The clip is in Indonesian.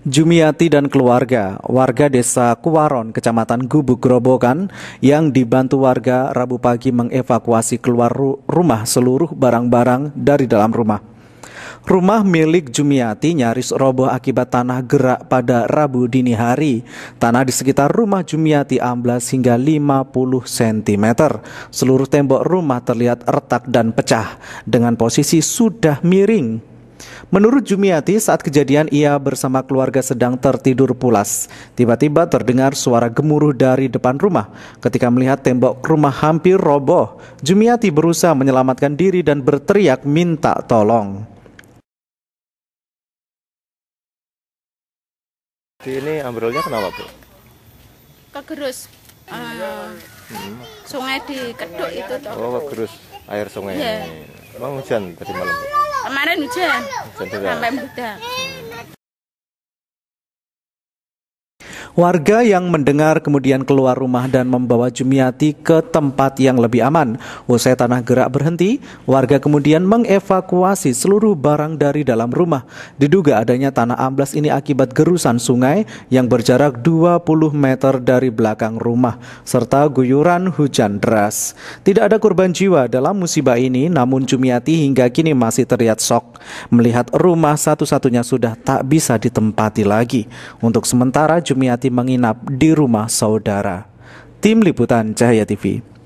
Jumiati dan keluarga, warga desa Kuwaron, kecamatan Gubuk Grobogan, yang dibantu warga Rabu pagi mengevakuasi keluar ru rumah seluruh barang-barang dari dalam rumah. Rumah milik Jumiati nyaris roboh akibat tanah gerak pada Rabu dini hari. Tanah di sekitar rumah Jumiati amblas hingga 50 cm. Seluruh tembok rumah terlihat retak dan pecah dengan posisi sudah miring. Menurut Jumiati, saat kejadian ia bersama keluarga sedang tertidur pulas. Tiba-tiba terdengar suara gemuruh dari depan rumah. Ketika melihat tembok rumah hampir roboh, Jumiati berusaha menyelamatkan diri dan berteriak minta tolong. Ini ambrolnya kenapa, Bu? Kegerus. Uh, Sungai di Keduk itu Oh, kegerus air sungai. Yeah. Mau hujan tadi malam. Kemarin hujan. Hujan Sampai mudah. Warga yang mendengar kemudian keluar rumah dan membawa Jumiati ke tempat yang lebih aman. Usai tanah gerak berhenti, warga kemudian mengevakuasi seluruh barang dari dalam rumah. Diduga adanya tanah amblas ini akibat gerusan sungai yang berjarak 20 meter dari belakang rumah, serta guyuran hujan deras. Tidak ada korban jiwa dalam musibah ini, namun Jumiati hingga kini masih terlihat sok. Melihat rumah satu-satunya sudah tak bisa ditempati lagi. Untuk sementara, Jumiati menginap di rumah saudara. Tim Liputan Cahaya TV